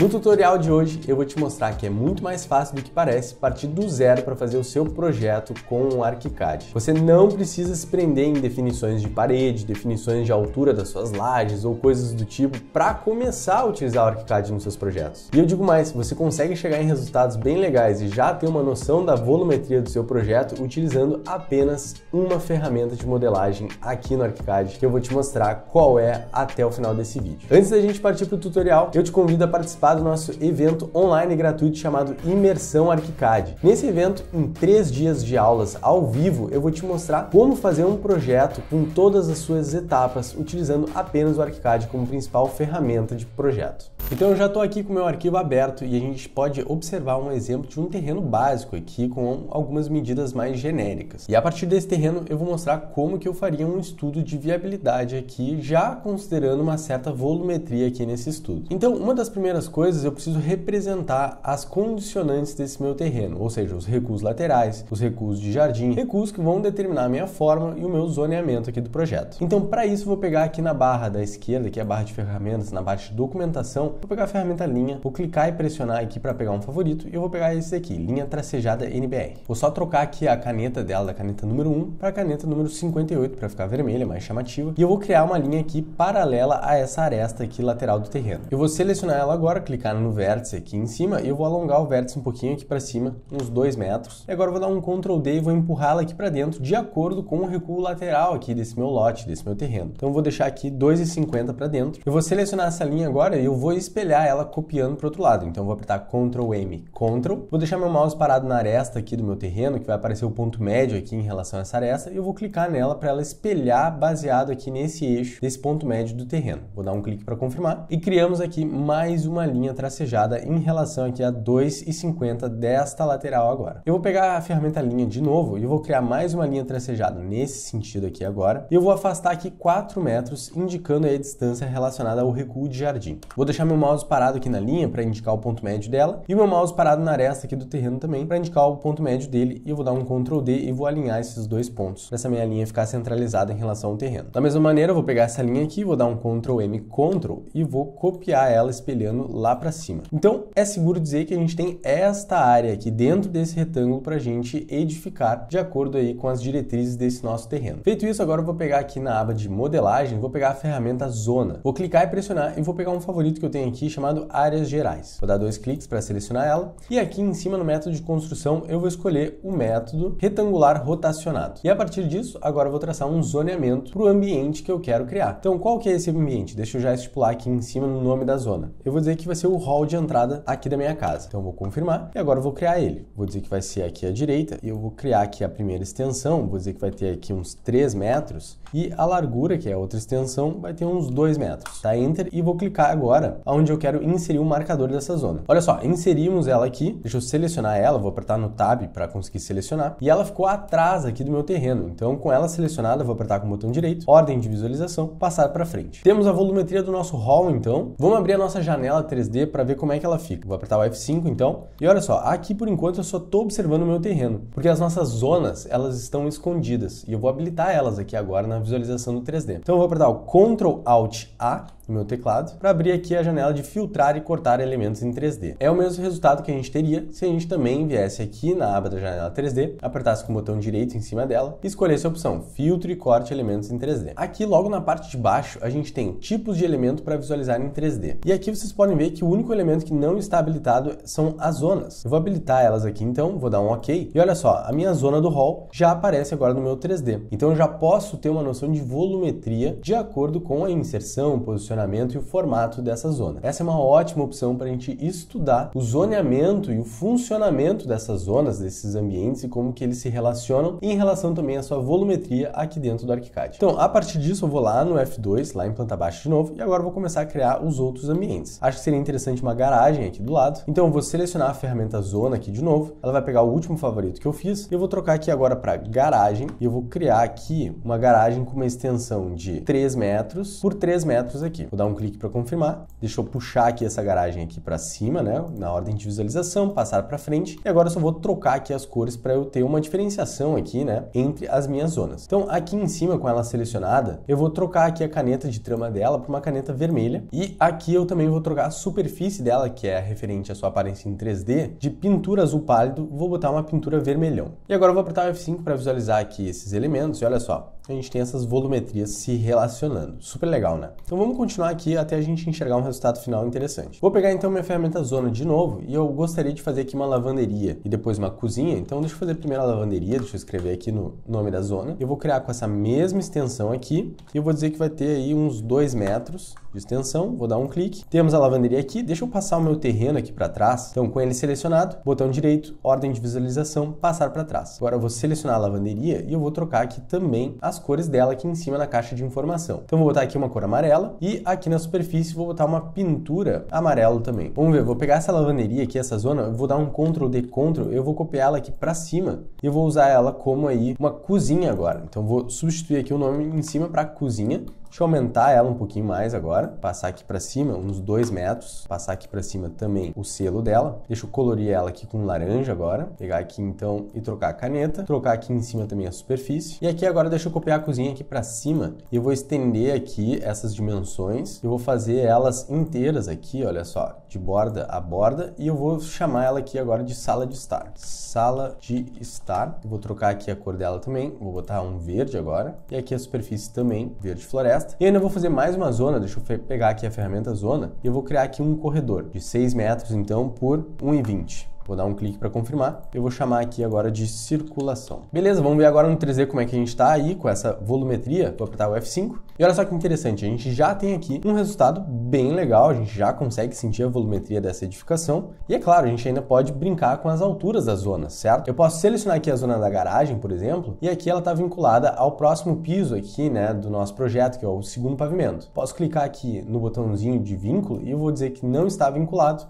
No tutorial de hoje eu vou te mostrar que é muito mais fácil do que parece partir do zero para fazer o seu projeto com o ArchiCAD. Você não precisa se prender em definições de parede, definições de altura das suas lajes ou coisas do tipo para começar a utilizar o ArchiCAD nos seus projetos. E eu digo mais, você consegue chegar em resultados bem legais e já ter uma noção da volumetria do seu projeto utilizando apenas uma ferramenta de modelagem aqui no ArchiCAD que eu vou te mostrar qual é até o final desse vídeo. Antes da gente partir para o tutorial, eu te convido a participar participar do nosso evento online gratuito chamado Imersão Arquicad. Nesse evento, em três dias de aulas ao vivo, eu vou te mostrar como fazer um projeto com todas as suas etapas, utilizando apenas o Arquicad como principal ferramenta de projeto. Então eu já estou aqui com o meu arquivo aberto e a gente pode observar um exemplo de um terreno básico aqui com algumas medidas mais genéricas. E a partir desse terreno eu vou mostrar como que eu faria um estudo de viabilidade aqui, já considerando uma certa volumetria aqui nesse estudo. Então uma das primeiras coisas, eu preciso representar as condicionantes desse meu terreno, ou seja, os recursos laterais, os recursos de jardim, recursos que vão determinar a minha forma e o meu zoneamento aqui do projeto. Então, para isso, vou pegar aqui na barra da esquerda, que é a barra de ferramentas, na barra de documentação, vou pegar a ferramenta linha, vou clicar e pressionar aqui para pegar um favorito e eu vou pegar esse aqui, linha tracejada NBR. Vou só trocar aqui a caneta dela, da caneta número 1 para a caneta número 58 para ficar vermelha, mais chamativa, e eu vou criar uma linha aqui paralela a essa aresta aqui lateral do terreno. Eu vou selecionar ela agora, clicar no vértice aqui em cima e eu vou alongar o vértice um pouquinho aqui para cima, uns 2 metros. E agora eu vou dar um Ctrl D e vou empurrá-la aqui para dentro de acordo com o recuo lateral aqui desse meu lote, desse meu terreno. Então eu vou deixar aqui 2,50 para dentro. Eu vou selecionar essa linha agora e eu vou espelhar ela copiando para outro lado. Então eu vou apertar Ctrl M, Ctrl. Vou deixar meu mouse parado na aresta aqui do meu terreno, que vai aparecer o ponto médio aqui em relação a essa aresta, e eu vou clicar nela para ela espelhar baseado aqui nesse eixo, desse ponto médio do terreno. Vou dar um clique para confirmar e criamos aqui mais uma linha linha tracejada em relação aqui a 2,50 desta lateral agora. Eu vou pegar a ferramenta linha de novo e vou criar mais uma linha tracejada nesse sentido aqui agora. E eu vou afastar aqui 4 metros, indicando a distância relacionada ao recuo de jardim. Vou deixar meu mouse parado aqui na linha para indicar o ponto médio dela e meu mouse parado na aresta aqui do terreno também para indicar o ponto médio dele e eu vou dar um Ctrl D e vou alinhar esses dois pontos para essa minha linha ficar centralizada em relação ao terreno. Da mesma maneira, eu vou pegar essa linha aqui, vou dar um Ctrl M, Ctrl e vou copiar ela espelhando lá lá para cima. Então, é seguro dizer que a gente tem esta área aqui dentro desse retângulo para a gente edificar de acordo aí com as diretrizes desse nosso terreno. Feito isso, agora eu vou pegar aqui na aba de modelagem, vou pegar a ferramenta zona, vou clicar e pressionar e vou pegar um favorito que eu tenho aqui chamado áreas gerais. Vou dar dois cliques para selecionar ela e aqui em cima no método de construção eu vou escolher o método retangular rotacionado. E a partir disso, agora eu vou traçar um zoneamento para o ambiente que eu quero criar. Então, qual que é esse ambiente? Deixa eu já estipular aqui em cima no nome da zona. Eu vou dizer que vai ser o hall de entrada aqui da minha casa. Então eu vou confirmar e agora eu vou criar ele. Vou dizer que vai ser aqui à direita e eu vou criar aqui a primeira extensão, vou dizer que vai ter aqui uns 3 metros e a largura, que é a outra extensão, vai ter uns 2 metros. Tá? Enter e vou clicar agora onde eu quero inserir o um marcador dessa zona. Olha só, inserimos ela aqui, deixa eu selecionar ela, vou apertar no Tab para conseguir selecionar e ela ficou atrás aqui do meu terreno. Então com ela selecionada, vou apertar com o botão direito, ordem de visualização, passar para frente. Temos a volumetria do nosso hall então, vamos abrir a nossa janela 3 3D para ver como é que ela fica. Vou apertar o F5 então. E olha só, aqui por enquanto eu só estou observando o meu terreno, porque as nossas zonas elas estão escondidas e eu vou habilitar elas aqui agora na visualização do 3D. Então eu vou apertar o Ctrl Alt A no meu teclado para abrir aqui a janela de filtrar e cortar elementos em 3D. É o mesmo resultado que a gente teria se a gente também viesse aqui na aba da janela 3D, apertasse com o botão direito em cima dela e escolhesse a opção filtro e corte elementos em 3D. Aqui logo na parte de baixo a gente tem tipos de elemento para visualizar em 3D. E aqui vocês podem ver que o único elemento que não está habilitado são as zonas. Eu vou habilitar elas aqui então, vou dar um OK e olha só, a minha zona do hall já aparece agora no meu 3D. Então eu já posso ter uma noção de volumetria de acordo com a inserção, posicionamento funcionamento e o formato dessa zona. Essa é uma ótima opção para a gente estudar o zoneamento e o funcionamento dessas zonas, desses ambientes e como que eles se relacionam em relação também à sua volumetria aqui dentro do ArchiCAD. Então, a partir disso, eu vou lá no F2, lá em planta baixa de novo, e agora vou começar a criar os outros ambientes. Acho que seria interessante uma garagem aqui do lado. Então, eu vou selecionar a ferramenta zona aqui de novo. Ela vai pegar o último favorito que eu fiz e eu vou trocar aqui agora para garagem e eu vou criar aqui uma garagem com uma extensão de 3 metros por 3 metros aqui. Vou dar um clique para confirmar. Deixa eu puxar aqui essa garagem aqui para cima, né? Na ordem de visualização, passar para frente. E agora eu só vou trocar aqui as cores para eu ter uma diferenciação aqui, né? Entre as minhas zonas. Então aqui em cima, com ela selecionada, eu vou trocar aqui a caneta de trama dela para uma caneta vermelha. E aqui eu também vou trocar a superfície dela, que é referente à sua aparência em 3D, de pintura azul pálido, vou botar uma pintura vermelhão. E agora eu vou apertar o F5 para visualizar aqui esses elementos. E olha só, a gente tem essas volumetrias se relacionando. Super legal, né? Então vamos continuar aqui até a gente enxergar um resultado final interessante. Vou pegar então minha ferramenta zona de novo e eu gostaria de fazer aqui uma lavanderia e depois uma cozinha. Então deixa eu fazer primeiro a lavanderia, deixa eu escrever aqui no nome da zona. Eu vou criar com essa mesma extensão aqui e eu vou dizer que vai ter aí uns 2 metros de extensão. Vou dar um clique. Temos a lavanderia aqui. Deixa eu passar o meu terreno aqui para trás. Então com ele selecionado, botão direito, ordem de visualização, passar para trás. Agora eu vou selecionar a lavanderia e eu vou trocar aqui também as as cores dela aqui em cima na caixa de informação. Então vou botar aqui uma cor amarela e aqui na superfície vou botar uma pintura amarelo também. Vamos ver, vou pegar essa lavanderia aqui, essa zona, vou dar um Ctrl D, Ctrl, eu vou copiar ela aqui para cima e vou usar ela como aí uma cozinha agora. Então vou substituir aqui o nome em cima para cozinha Deixa eu aumentar ela um pouquinho mais agora, passar aqui para cima uns 2 metros, passar aqui para cima também o selo dela. Deixa eu colorir ela aqui com laranja agora, pegar aqui então e trocar a caneta, trocar aqui em cima também a superfície. E aqui agora deixa eu copiar a cozinha aqui para cima e eu vou estender aqui essas dimensões. Eu vou fazer elas inteiras aqui, olha só, de borda a borda e eu vou chamar ela aqui agora de sala de estar. Sala de estar. Eu vou trocar aqui a cor dela também, vou botar um verde agora. E aqui a superfície também, verde floresta floresta. E ainda vou fazer mais uma zona, deixa eu pegar aqui a ferramenta zona, e eu vou criar aqui um corredor de 6 metros então por 1,20. Vou dar um clique para confirmar. Eu vou chamar aqui agora de circulação. Beleza, vamos ver agora no 3D como é que a gente está aí com essa volumetria. Vou apertar o F5. E olha só que interessante, a gente já tem aqui um resultado bem legal, a gente já consegue sentir a volumetria dessa edificação. E é claro, a gente ainda pode brincar com as alturas das zonas, certo? Eu posso selecionar aqui a zona da garagem, por exemplo, e aqui ela está vinculada ao próximo piso aqui, né, do nosso projeto, que é o segundo pavimento. Posso clicar aqui no botãozinho de vínculo e eu vou dizer que não está vinculado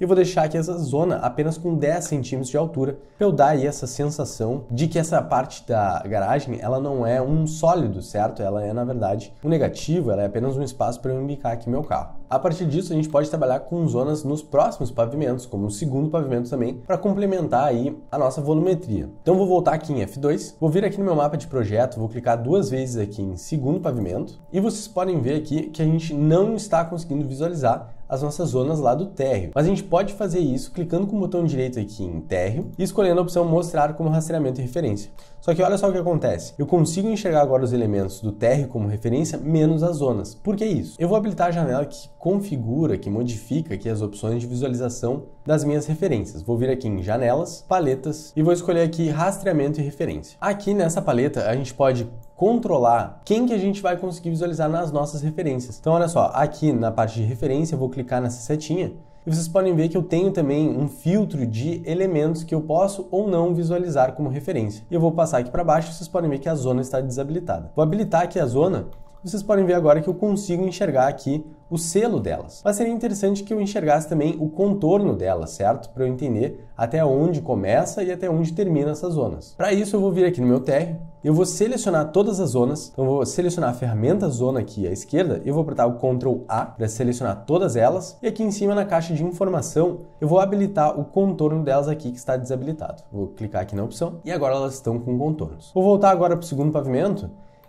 e vou deixar aqui essa zona apenas com 10 centímetros de altura para eu dar aí essa sensação de que essa parte da garagem ela não é um sólido, certo? Ela é na verdade um negativo, ela é apenas um espaço para eu imbicar aqui meu carro. A partir disso a gente pode trabalhar com zonas nos próximos pavimentos, como o segundo pavimento também, para complementar aí a nossa volumetria. Então vou voltar aqui em F2, vou vir aqui no meu mapa de projeto, vou clicar duas vezes aqui em segundo pavimento e vocês podem ver aqui que a gente não está conseguindo visualizar as nossas zonas lá do térreo. Mas a gente pode fazer isso clicando com o botão direito aqui em térreo e escolhendo a opção mostrar como rastreamento e referência. Só que olha só o que acontece. Eu consigo enxergar agora os elementos do térreo como referência menos as zonas. Por que isso? Eu vou habilitar a janela que configura, que modifica aqui as opções de visualização das minhas referências. Vou vir aqui em janelas, paletas e vou escolher aqui rastreamento e referência. Aqui nessa paleta a gente pode controlar quem que a gente vai conseguir visualizar nas nossas referências. Então olha só, aqui na parte de referência eu vou clicar nessa setinha e vocês podem ver que eu tenho também um filtro de elementos que eu posso ou não visualizar como referência. E eu vou passar aqui para baixo, vocês podem ver que a zona está desabilitada. Vou habilitar aqui a zona vocês podem ver agora que eu consigo enxergar aqui o selo delas. Mas seria interessante que eu enxergasse também o contorno delas, certo? Para eu entender até onde começa e até onde termina essas zonas. Para isso eu vou vir aqui no meu térreo, eu vou selecionar todas as zonas, então eu vou selecionar a ferramenta zona aqui à esquerda, eu vou apertar o Ctrl A para selecionar todas elas, e aqui em cima na caixa de informação eu vou habilitar o contorno delas aqui que está desabilitado. Vou clicar aqui na opção, e agora elas estão com contornos. Vou voltar agora para o segundo pavimento,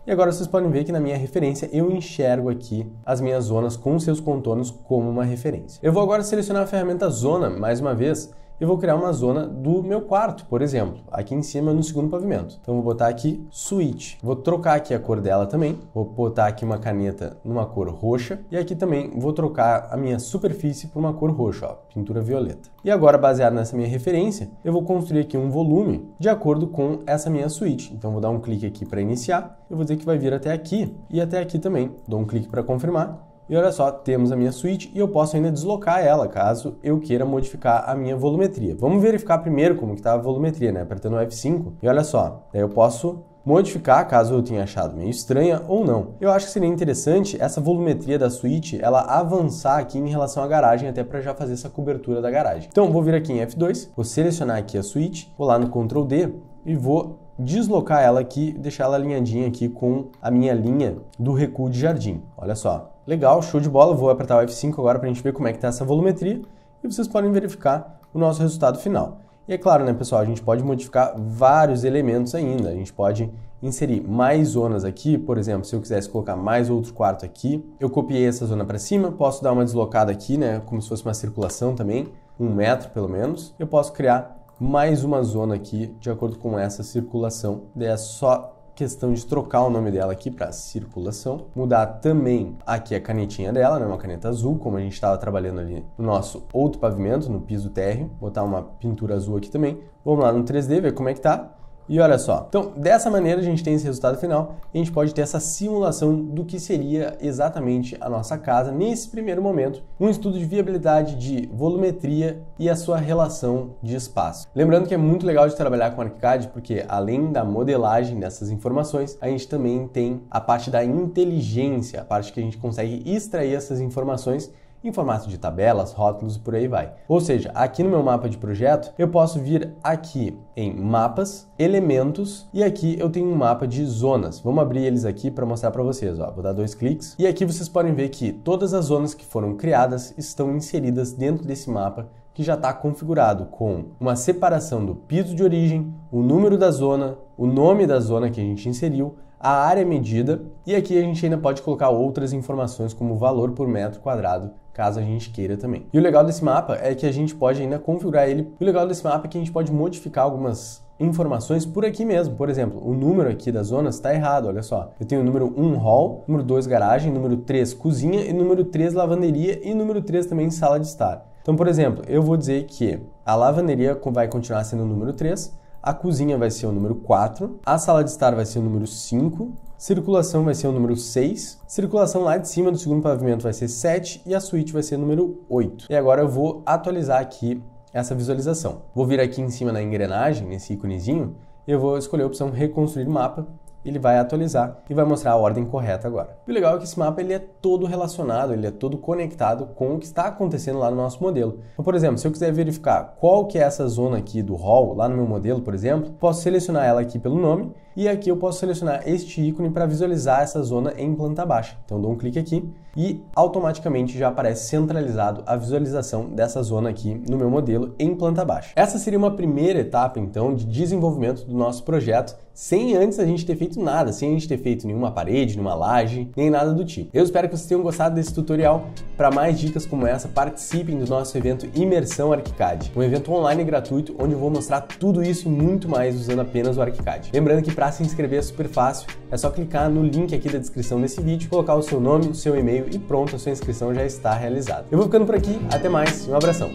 e agora vocês podem ver que na minha referência eu enxergo aqui as minhas zonas com seus contornos como uma referência. Eu vou agora selecionar a ferramenta zona mais uma vez eu vou criar uma zona do meu quarto, por exemplo, aqui em cima no segundo pavimento. Então vou botar aqui suíte. Vou trocar aqui a cor dela também. Vou botar aqui uma caneta numa cor roxa e aqui também vou trocar a minha superfície por uma cor roxa, ó, pintura violeta. E agora baseado nessa minha referência, eu vou construir aqui um volume de acordo com essa minha suíte. Então vou dar um clique aqui para iniciar. Eu vou dizer que vai vir até aqui e até aqui também. Dou um clique para confirmar e olha só, temos a minha suíte e eu posso ainda deslocar ela caso eu queira modificar a minha volumetria. Vamos verificar primeiro como que está a volumetria, né? Apertando o F5 e olha só, daí eu posso modificar caso eu tenha achado meio estranha ou não. Eu acho que seria interessante essa volumetria da suíte ela avançar aqui em relação à garagem até para já fazer essa cobertura da garagem. Então vou vir aqui em F2, vou selecionar aqui a suíte, vou lá no Ctrl D e vou deslocar ela aqui, deixar ela alinhadinha aqui com a minha linha do recuo de jardim. Olha só, Legal, show de bola. Vou apertar o F5 agora para a gente ver como é que está essa volumetria e vocês podem verificar o nosso resultado final. E é claro, né, pessoal, a gente pode modificar vários elementos ainda. A gente pode inserir mais zonas aqui, por exemplo, se eu quisesse colocar mais outro quarto aqui, eu copiei essa zona para cima, posso dar uma deslocada aqui, né, como se fosse uma circulação também, um metro pelo menos. Eu posso criar mais uma zona aqui de acordo com essa circulação. É só questão de trocar o nome dela aqui para circulação, mudar também aqui a canetinha dela, né, uma caneta azul, como a gente estava trabalhando ali no nosso outro pavimento, no piso térreo, botar uma pintura azul aqui também. Vamos lá no 3D, ver como é que tá. E olha só, então dessa maneira a gente tem esse resultado final e a gente pode ter essa simulação do que seria exatamente a nossa casa nesse primeiro momento, um estudo de viabilidade de volumetria e a sua relação de espaço. Lembrando que é muito legal de trabalhar com ArchiCAD porque além da modelagem dessas informações, a gente também tem a parte da inteligência, a parte que a gente consegue extrair essas informações em formato de tabelas, rótulos e por aí vai. Ou seja, aqui no meu mapa de projeto, eu posso vir aqui em mapas, elementos e aqui eu tenho um mapa de zonas. Vamos abrir eles aqui para mostrar para vocês, ó. Vou dar dois cliques e aqui vocês podem ver que todas as zonas que foram criadas estão inseridas dentro desse mapa que já está configurado com uma separação do piso de origem, o número da zona, o nome da zona que a gente inseriu, a área é medida e aqui a gente ainda pode colocar outras informações como valor por metro quadrado, caso a gente queira também. E o legal desse mapa é que a gente pode ainda configurar ele. o legal desse mapa é que a gente pode modificar algumas informações por aqui mesmo. Por exemplo, o número aqui das zonas está errado, olha só. Eu tenho o número 1 hall, número 2 garagem, número 3 cozinha e número 3 lavanderia e número 3 também sala de estar. Então, por exemplo, eu vou dizer que a lavanderia vai continuar sendo o número 3, a cozinha vai ser o número 4, a sala de estar vai ser o número 5, circulação vai ser o número 6, circulação lá de cima do segundo pavimento vai ser 7 e a suíte vai ser o número 8. E agora eu vou atualizar aqui essa visualização. Vou vir aqui em cima na engrenagem, nesse íconezinho, eu vou escolher a opção reconstruir mapa, ele vai atualizar e vai mostrar a ordem correta agora. E o legal é que esse mapa ele é todo relacionado, ele é todo conectado com o que está acontecendo lá no nosso modelo. Então, por exemplo, se eu quiser verificar qual que é essa zona aqui do hall, lá no meu modelo, por exemplo, posso selecionar ela aqui pelo nome e aqui eu posso selecionar este ícone para visualizar essa zona em planta baixa. Então dou um clique aqui e automaticamente já aparece centralizado a visualização dessa zona aqui no meu modelo em planta baixa. Essa seria uma primeira etapa então de desenvolvimento do nosso projeto, sem antes a gente ter feito nada, sem a gente ter feito nenhuma parede, nenhuma laje, nem nada do tipo. Eu espero que vocês tenham gostado desse tutorial. Para mais dicas como essa, participem do nosso evento Imersão Arquicad, um evento online gratuito onde eu vou mostrar tudo isso e muito mais usando apenas o Arquicad. Lembrando que para se inscrever é super fácil, é só clicar no link aqui da descrição desse vídeo, colocar o seu nome, o seu e-mail e pronto, a sua inscrição já está realizada. Eu vou ficando por aqui, até mais, um abração.